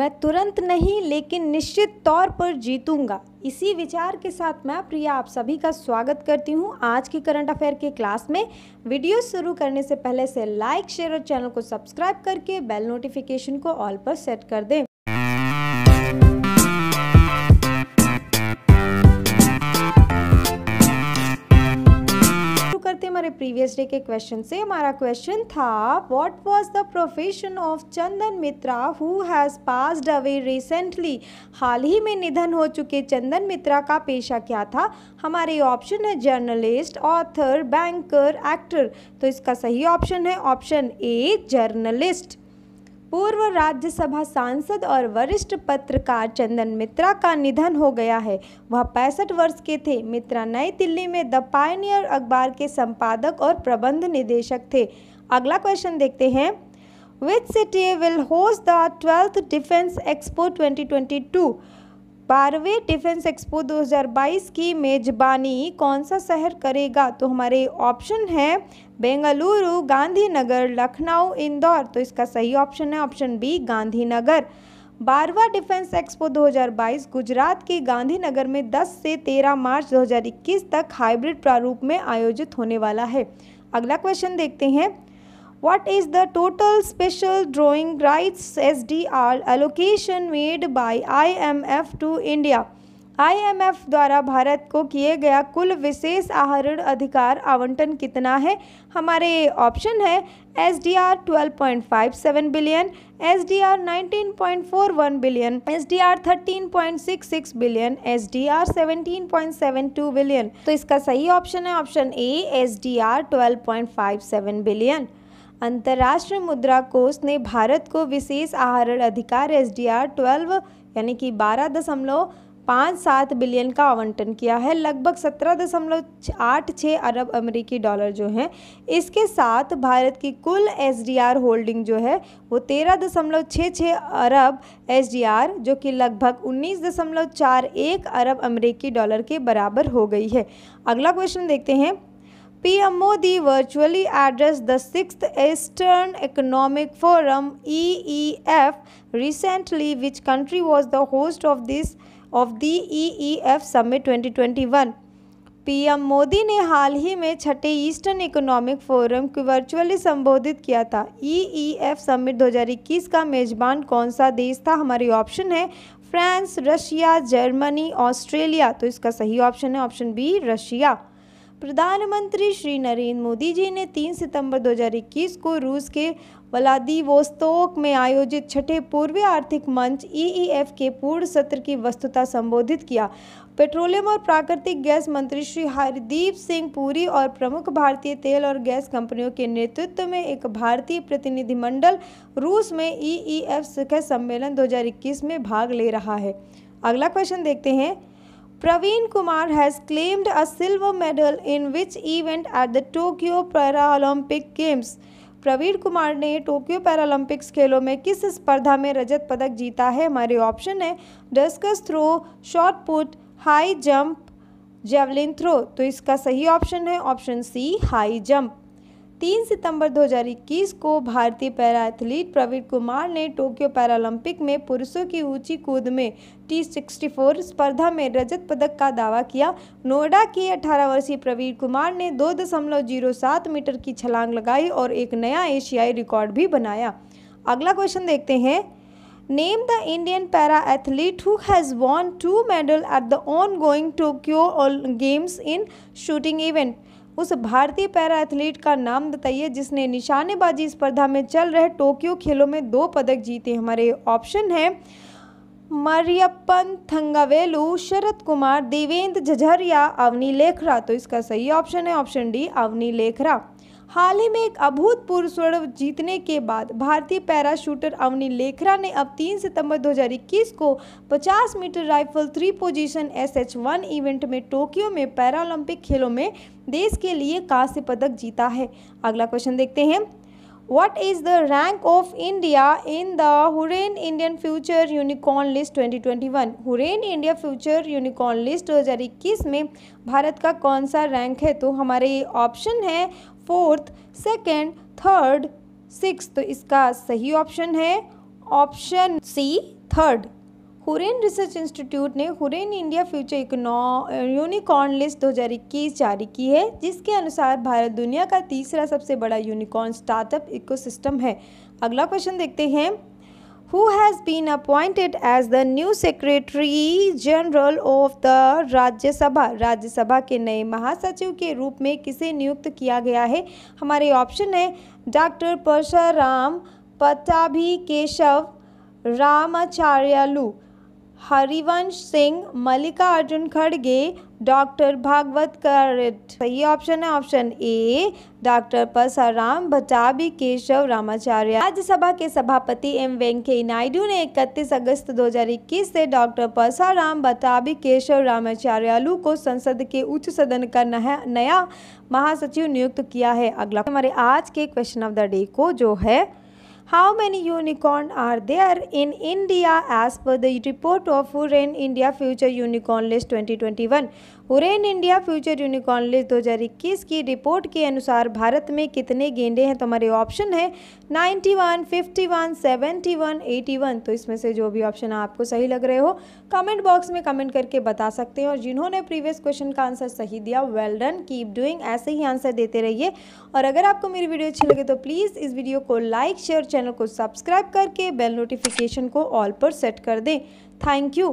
मैं तुरंत नहीं लेकिन निश्चित तौर पर जीतूंगा इसी विचार के साथ मैं प्रिया आप सभी का स्वागत करती हूँ आज की करंट अफेयर के क्लास में वीडियो शुरू करने से पहले से लाइक शेयर और चैनल को सब्सक्राइब करके बेल नोटिफिकेशन को ऑल पर सेट कर दें हमारे प्रीवियस डे के क्वेश्चन से हमारा क्वेश्चन था what was the profession of Chandan Mitra who has passed away recently हाल ही में निधन हो चुके चंदन मित्रा का पेशा क्या था हमारे ऑप्शन है जर्नलिस्ट ऑथर बैंकर एक्टर तो इसका सही ऑप्शन है ऑप्शन ए जर्नलिस्ट पूर्व राज्यसभा सांसद और वरिष्ठ पत्रकार चंदन मित्रा का निधन हो गया है वह पैंसठ वर्ष के थे मित्रा नई दिल्ली में द पायनियर अखबार के संपादक और प्रबंध निदेशक थे अगला क्वेश्चन देखते हैं which city will host the twelfth defence expo 2022 बारहवें डिफेंस एक्सपो 2022 की मेज़बानी कौन सा शहर करेगा तो हमारे ऑप्शन है बेंगलुरु गांधीनगर लखनऊ इंदौर तो इसका सही ऑप्शन है ऑप्शन बी गांधीनगर बारवा डिफेंस एक्सपो 2022 गुजरात के गांधीनगर में 10 से 13 मार्च 2021 तक हाइब्रिड प्रारूप में आयोजित होने वाला है अगला क्वेश्चन देखते हैं What is the total special drawing rights SDR allocation made by IMF to India? F द्वारा भारत को किए गया कुल विशेष आहरण अधिकार आवंटन कितना है हमारे ऑप्शन है S D R twelve point five seven billion S D R nineteen point four one billion S D R thirteen point six six billion S D R seventeen point seven two billion तो इसका सही option है option A S D R twelve point five seven billion अंतर्राष्ट्रीय मुद्रा कोष ने भारत को विशेष आहरण अधिकार एस डी आर ट्वेल्व यानी कि बारह दशमलव पाँच सात बिलियन का आवंटन किया है लगभग सत्रह दशमलव आठ छः अरब अमेरिकी डॉलर जो हैं इसके साथ भारत की कुल एसडीआर होल्डिंग जो है वो तेरह दशमलव छः छः अरब एसडीआर जो कि लगभग उन्नीस दशमलव चार एक अरब अमेरिकी डॉलर के बराबर हो गई है अगला क्वेश्चन देखते हैं PM Modi virtually address the six eastern economic forum E F recently which country was the host of this of the E F summit 2021 PM Modi ने हाल ही में छठे ईस्टर्न इकोनॉमिक फोरम को वर्चुअली संबोधित किया था ई एफ समिट 2021 का मेजबान कौन सा देश था हमारे ऑप्शन है फ्रांस रशिया जर्मनी ऑस्ट्रेलिया तो इसका सही ऑप्शन है ऑप्शन बी रशिया प्रधानमंत्री श्री नरेंद्र मोदी जी ने 3 सितंबर 2021 को रूस के व्लादिवोस्तोक में आयोजित छठे पूर्वी आर्थिक मंच ईईएफ e e के पूर्ण सत्र की वस्तुता संबोधित किया पेट्रोलियम और प्राकृतिक गैस मंत्री श्री हरदीप सिंह पुरी और प्रमुख भारतीय तेल और गैस कंपनियों के नेतृत्व में एक भारतीय प्रतिनिधिमंडल रूस में ईईएफ e शिखर सम्मेलन 2021 में भाग ले रहा है अगला क्वेश्चन देखते हैं Praveen Kumar has claimed a silver medal in which event at the Tokyo Paralympic Games. Praveen Kumar ने टोक्यो पैरालंपिक्स खेलों में किस स्पर्धा में रजत पदक जीता है हमारे ऑप्शन है discus throw shot put high jump javelin throw तो इसका सही ऑप्शन है ऑप्शन सी हाई जंप तीन सितंबर 2021 को भारतीय पैरा एथलीट प्रवीण कुमार ने टोक्यो पैरालंपिक में पुरुषों की ऊंची कूद में टी सिक्सटी स्पर्धा में रजत पदक का दावा किया नोएडा के 18 वर्षीय प्रवीण कुमार ने 2.07 मीटर की छलांग लगाई और एक नया एशियाई रिकॉर्ड भी बनाया अगला क्वेश्चन देखते हैं the Indian para athlete who has won two medal at the ongoing Tokyo games in shooting event उस भारतीय पैरा एथलीट का नाम बताइए जिसने निशानेबाजी स्पर्धा में चल रहे टोक्यो खेलों में दो पदक जीते हमारे ऑप्शन है मरियपन थंगावेलू शरद कुमार देवेंद्र झझरिया अवनी लेखरा तो इसका सही ऑप्शन है ऑप्शन डी अवनी लेखरा हाल ही में एक अभूतपूर्व स्वर्ण जीतने के बाद भारतीय पैराशूटर अवनी लेखरा ने अब 3 सितंबर 2021 को 50 metre rifle three position S H one event में टोक्यो में पैरालंपिक खेलों में देश के लिए कांस्य पदक जीता है अगला क्वेश्चन देखते हैं what is the rank of India in the Hurun Indian future unicorn list 2021? Future unicorn list दो हजार 2021 में भारत का कौन सा रैंक है तो हमारे ये ऑप्शन है फोर्थ सेकेंड थर्ड सिक्स तो इसका सही ऑप्शन है option C third Hurun research institute ने हुरेन इंडिया फ्यूचर इकोनॉ यूनिकॉर्न लिस्ट 2021 जारी की है जिसके अनुसार भारत दुनिया का तीसरा सबसे बड़ा यूनिकॉर्न स्टार्टअप इकोसिस्टम है अगला क्वेश्चन देखते हैं who has been appointed as the new secretary general of the राज्य सभा राज्य सभा के नए महासचिव के रूप में किसे नियुक्त किया गया है हमारे ऑप्शन है डॉक्टर परशुराम पट्टाभी केशव रामाचार्यलू हरिवंश सिंह मल्लिका अर्जुन खड़गे डॉक्टर भागवत करट सही ऑप्शन है option A doctor Parasaram Bhatabi Keshav Ramacharya Rajya Sabha के सभापति एम वेंकैया नायडू ने 31 अगस्त 2021 से डॉक्टर परसाराम भटाबी केशव रामाचार्यलू को संसद के उच्च सदन का नया महासचिव नियुक्त किया है अगला हमारे आज के क्वेश्चन ऑफ द डे को जो है How many unicorn are there in India as per the report of Foreign India Future Unicorn List 2021? Hurun India future unicorn list 2021 की रिपोर्ट के अनुसार भारत में कितने गेंडे हैं तो हमारे ऑप्शन है 91, 51, 71, 81 तो इसमें से जो भी ऑप्शन आपको सही लग रहे हो कमेंट बॉक्स में कमेंट करके बता सकते हैं और जिन्होंने प्रीवियस क्वेश्चन का आंसर सही दिया वेल डन कीप डूइंग ऐसे ही आंसर देते रहिए और अगर आपको मेरी वीडियो अच्छी लगे तो प्लीज़ इस वीडियो को लाइक शेयर चैनल को सब्सक्राइब करके बेल नोटिफिकेशन को ऑल पर सेट कर दें थैंक यू